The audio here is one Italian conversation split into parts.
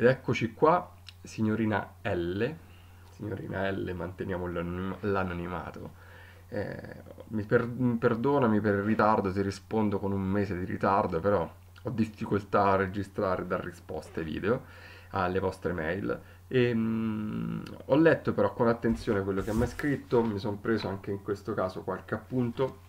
Ed eccoci qua, signorina L, signorina L, manteniamo l'anonimato. Eh, mi, per, perdonami per il ritardo, ti rispondo con un mese di ritardo, però ho difficoltà a registrare e dare risposte video alle vostre mail. E, ehm, mh, ho letto però con attenzione quello che mi ha scritto, mi sono preso anche in questo caso qualche appunto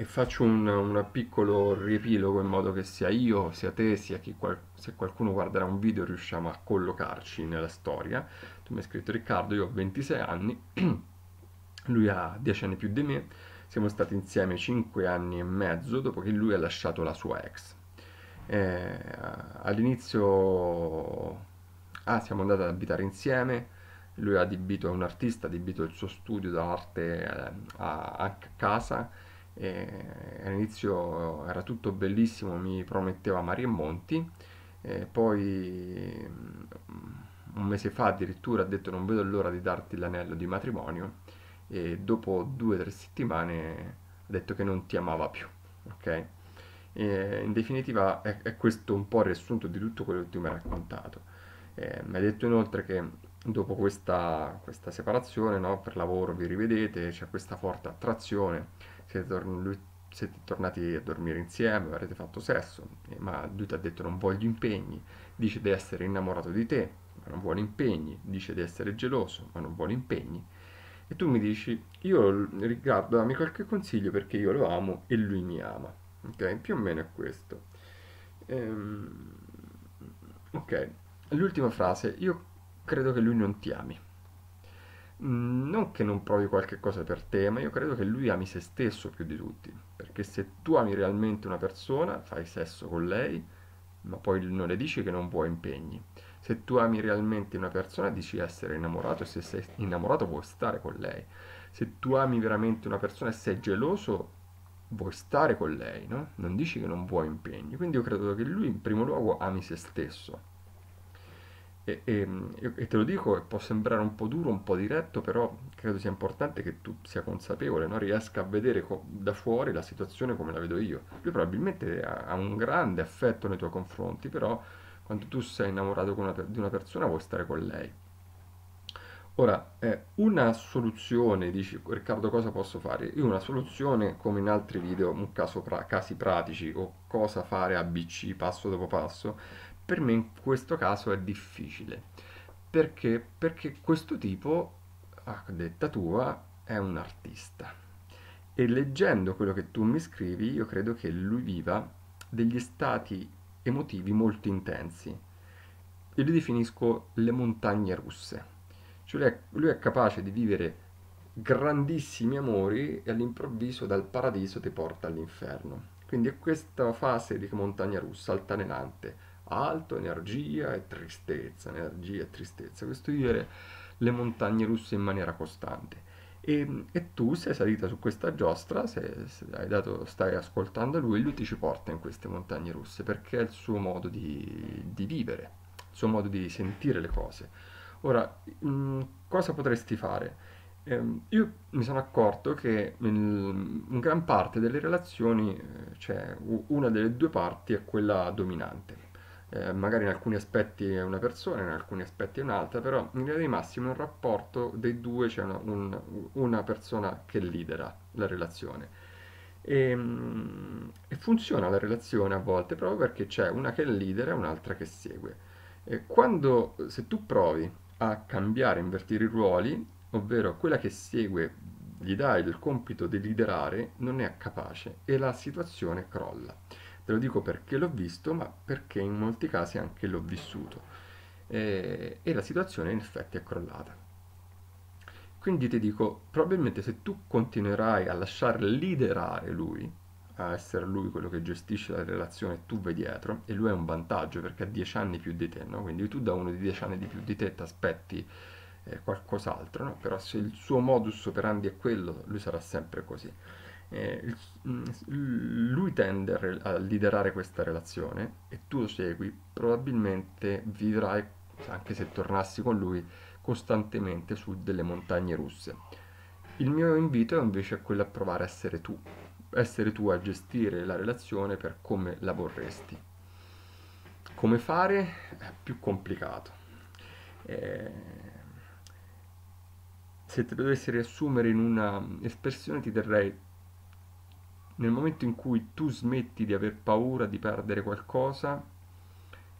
e faccio un, piccolo riepilogo in modo che sia io, sia te, sia chi qual se qualcuno guarderà un video riusciamo a collocarci nella storia. Tu mi hai scritto Riccardo, io ho 26 anni, lui ha 10 anni più di me, siamo stati insieme 5 anni e mezzo dopo che lui ha lasciato la sua ex. Eh, all'inizio ah, siamo andati ad abitare insieme, lui ha adibito, è un artista, ha adibito il suo studio d'arte eh, a, a casa all'inizio era tutto bellissimo, mi prometteva mari e monti, e poi mm, un mese fa addirittura ha detto non vedo l'ora di darti l'anello di matrimonio e dopo due o tre settimane ha detto che non ti amava più, ok? E in definitiva è, è, questo un po' il riassunto di tutto quello che tu mi hai raccontato. Eh, mi ha detto inoltre che dopo questa, questa separazione, no? per lavoro vi rivedete, c'è questa forte attrazione, siete, tor- siete, tornati a dormire insieme, avrete fatto sesso, ma lui ti ha detto non voglio impegni, dice di essere innamorato di te, ma non vuole impegni, dice di essere geloso, ma non vuole impegni. E tu mi dici, io riguardo, dammi qualche consiglio perché io lo amo e lui mi ama. Ok, più o meno è questo. Ehm, ok, l'ultima frase, io credo che lui non ti ami. Mm, non che non provi qualche cosa per te, ma io credo che lui ami se stesso più di tutti, perché se tu ami realmente una persona, fai sesso con lei, ma poi non le dici che non vuoi impegni. Se tu ami realmente una persona, dici essere innamorato e se sei innamorato vuoi stare con lei. Se tu ami veramente una persona e sei geloso, vuoi stare con lei, no? Non dici che non vuoi impegni. Quindi io credo che lui in primo luogo ami se stesso e, e, ehm, e, te lo dico, può sembrare un po' duro, un po' diretto, però credo sia importante che tu sia consapevole, no? riesca a vedere da fuori la situazione come la vedo io. Lui probabilmente ha, ha un grande affetto nei tuoi confronti, però quando tu sei innamorato una, di una persona vuoi stare con lei. Ora, eh, una soluzione, dici Riccardo cosa posso fare? Io una soluzione, come in altri video, un caso pra, casi pratici o cosa fare ABC passo dopo passo, per me in questo caso è difficile. Perché? Perché questo tipo, a detta tua, è un artista. E leggendo quello che tu mi scrivi, io credo che lui viva degli stati emotivi molto intensi. Io li definisco le montagne russe. Cioè lui è, lui è capace di vivere grandissimi amori e all'improvviso dal paradiso ti porta all'inferno. Quindi è questa fase di montagna russa, altalenante, alto, energia e tristezza, energia e tristezza. Questo vivere le montagne russe in maniera costante. E, e tu sei salita su questa giostra, se, se dato, stai ascoltando lui, lui ti ci porta in queste montagne russe perché è il suo modo di, di vivere, il suo modo di sentire le cose. Ora, mh, mm, cosa potresti fare? Ehm, io mi sono accorto che in gran parte delle relazioni, cioè una delle due parti è quella dominante eh, magari in alcuni aspetti è una persona, in alcuni aspetti è un'altra, però in linea di massimo in un rapporto dei due c'è cioè una, un, una persona che lidera la relazione. E, ehm, e, funziona la relazione a volte proprio perché c'è una che è leader e un'altra che segue. E quando, se tu provi a cambiare, invertire i ruoli, ovvero quella che segue gli dà il compito di liderare, non è capace e la situazione crolla. Te lo dico perché l'ho visto, ma perché in molti casi anche l'ho vissuto. E, e la situazione in effetti è crollata. Quindi ti dico, probabilmente se tu continuerai a lasciar liderare lui, a essere lui quello che gestisce la relazione, tu vai dietro, e lui è un vantaggio perché ha 10 anni più di te, no? quindi tu da uno di 10 anni di più di te ti aspetti eh, qualcos'altro, no? però se il suo modus operandi è quello, lui sarà sempre così. Eh, mm, lui tende a liderare questa relazione e tu lo segui, probabilmente vivrai, anche se tornassi con lui, costantemente su delle montagne russe. Il mio invito è invece quello a provare a essere tu, essere tu a gestire la relazione per come la vorresti. Come fare è più complicato. Eh, se te lo dovessi riassumere in una espressione ti terrei nel momento in cui tu smetti di aver paura di perdere qualcosa,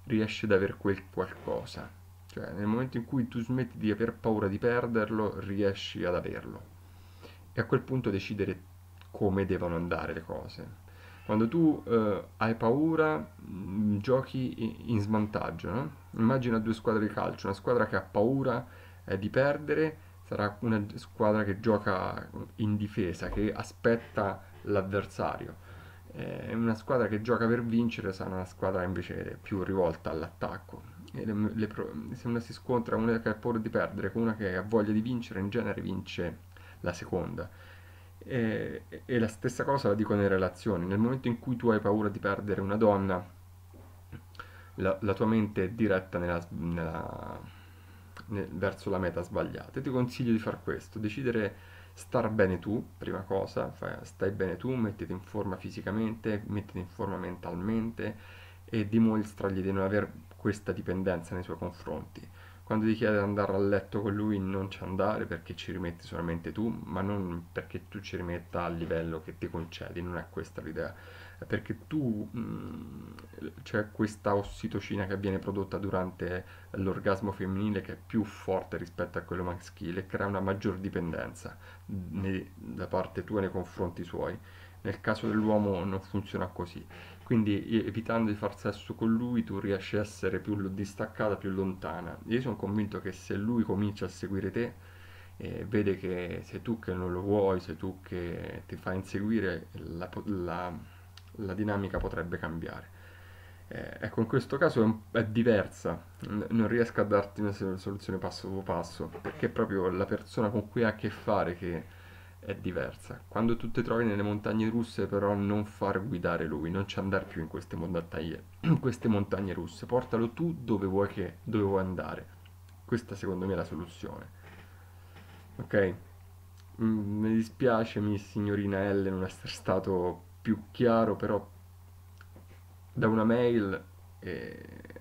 riesci ad avere quel qualcosa. Cioè, nel momento in cui tu smetti di aver paura di perderlo, riesci ad averlo. E a quel punto decidere come devono andare le cose. Quando tu eh, hai paura, mm, giochi in svantaggio. No? Immagina due squadre di calcio, una squadra che ha paura eh, di perdere sarà una squadra che gioca in difesa, che aspetta l'avversario. Eh, una squadra che gioca per vincere sarà una squadra invece più rivolta all'attacco. Le, le pro- se una si scontra con una che ha paura di perdere con una che ha voglia di vincere, in genere vince la seconda. E, e, la stessa cosa la dico nelle relazioni. Nel momento in cui tu hai paura di perdere una donna, la, la tua mente è diretta nella, nella, nel, verso la meta sbagliata. E ti consiglio di far questo, decidere star bene tu, prima cosa, stai bene tu, mettiti in forma fisicamente, mettiti in forma mentalmente e dimostragli di non avere questa dipendenza nei suoi confronti quando ti chiede di andare a letto con lui non ci andare perché ci rimetti solamente tu, ma non perché tu ci rimetta al livello che ti concedi, non è questa l'idea, è perché tu mh, mm, c'è questa ossitocina che viene prodotta durante l'orgasmo femminile che è più forte rispetto a quello maschile, e crea una maggior dipendenza mm, ne, da parte tua nei confronti suoi nel caso dell'uomo non funziona così. Quindi evitando di far sesso con lui tu riesci a essere più distaccata, più lontana. Io sono convinto che se lui comincia a seguire te, eh, vede che sei tu che non lo vuoi, sei tu che ti fa inseguire, la, la, la dinamica potrebbe cambiare. Eh, ecco, in questo caso è, un, è diversa, N- non riesco a darti una soluzione passo dopo passo, perché proprio la persona con cui ha a che fare che è diversa. Quando tu ti trovi nelle montagne russe, però, non far guidare lui, non ci andare più in queste montagne, in queste montagne russe, portalo tu dove vuoi, che, dove vuoi andare. Questa secondo me è la soluzione. Ok? Mm, mi dispiace, mi signorina L, non essere stato più chiaro, però da una mail eh,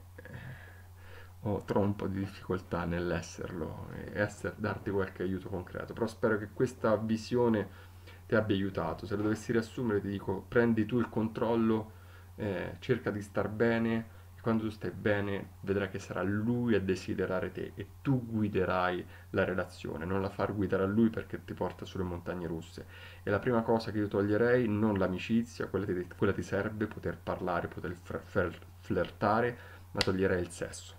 ho, trovo un po' di difficoltà nell'esserlo e esser, darti qualche aiuto concreto, però spero che questa visione ti abbia aiutato. Se lo dovessi riassumere ti dico prendi tu il controllo, eh, cerca di star bene e quando tu stai bene vedrai che sarà lui a desiderare te e tu guiderai la relazione, non la far guidare a lui perché ti porta sulle montagne russe. E la prima cosa che io toglierei, non l'amicizia, quella ti, quella ti serve, poter parlare, poter flirtare, ma toglierei il sesso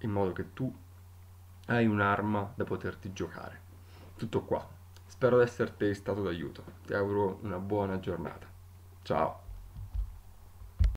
in modo che tu hai un'arma da poterti giocare. Tutto qua. Spero di esserti stato d'aiuto. Ti auguro una buona giornata. Ciao.